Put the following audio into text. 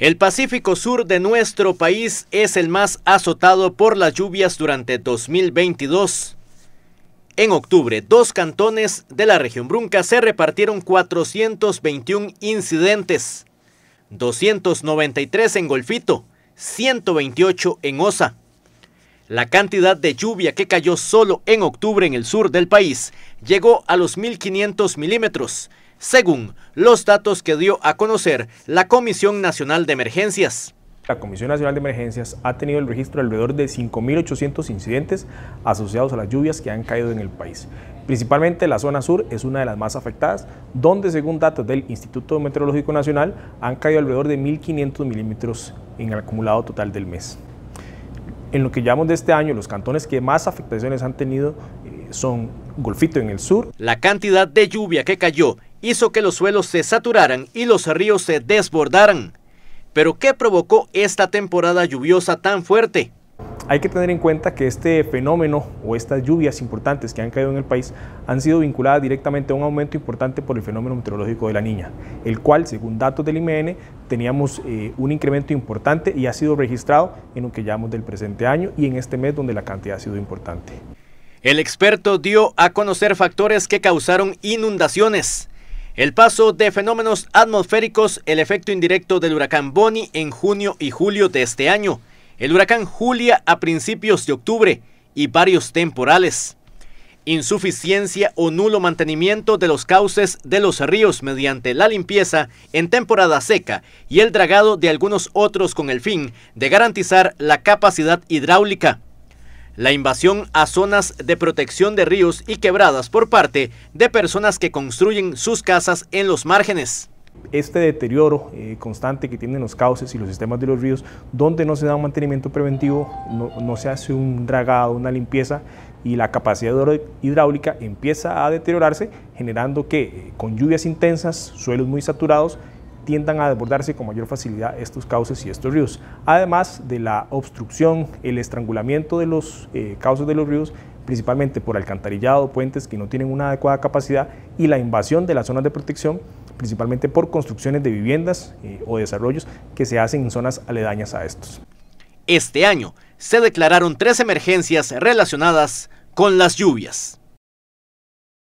El Pacífico Sur de nuestro país es el más azotado por las lluvias durante 2022. En octubre, dos cantones de la región Brunca se repartieron 421 incidentes, 293 en Golfito, 128 en Osa. La cantidad de lluvia que cayó solo en octubre en el sur del país llegó a los 1.500 milímetros, según los datos que dio a conocer la Comisión Nacional de Emergencias. La Comisión Nacional de Emergencias ha tenido el registro de alrededor de 5.800 incidentes asociados a las lluvias que han caído en el país. Principalmente la zona sur es una de las más afectadas, donde según datos del Instituto Meteorológico Nacional han caído alrededor de 1.500 milímetros en el acumulado total del mes. En lo que llamamos de este año, los cantones que más afectaciones han tenido eh, son Golfito en el sur. La cantidad de lluvia que cayó hizo que los suelos se saturaran y los ríos se desbordaran. Pero ¿qué provocó esta temporada lluviosa tan fuerte? Hay que tener en cuenta que este fenómeno o estas lluvias importantes que han caído en el país han sido vinculadas directamente a un aumento importante por el fenómeno meteorológico de la niña, el cual, según datos del IMN, teníamos eh, un incremento importante y ha sido registrado en lo que llamamos del presente año y en este mes donde la cantidad ha sido importante. El experto dio a conocer factores que causaron inundaciones, el paso de fenómenos atmosféricos, el efecto indirecto del huracán Bonnie en junio y julio de este año, el huracán Julia a principios de octubre y varios temporales. Insuficiencia o nulo mantenimiento de los cauces de los ríos mediante la limpieza en temporada seca y el dragado de algunos otros con el fin de garantizar la capacidad hidráulica la invasión a zonas de protección de ríos y quebradas por parte de personas que construyen sus casas en los márgenes. Este deterioro eh, constante que tienen los cauces y los sistemas de los ríos, donde no se da un mantenimiento preventivo, no se hace un dragado, una limpieza, y la capacidad hidráulica empieza a deteriorarse, generando que eh, con lluvias intensas, suelos muy saturados tiendan a desbordarse con mayor facilidad estos cauces y estos ríos. Además de la obstrucción, el estrangulamiento de los eh, cauces de los ríos, principalmente por alcantarillado, puentes que no tienen una adecuada capacidad y la invasión de las zonas de protección, principalmente por construcciones de viviendas eh, o desarrollos que se hacen en zonas aledañas a estos. Este año se declararon tres emergencias relacionadas con las lluvias.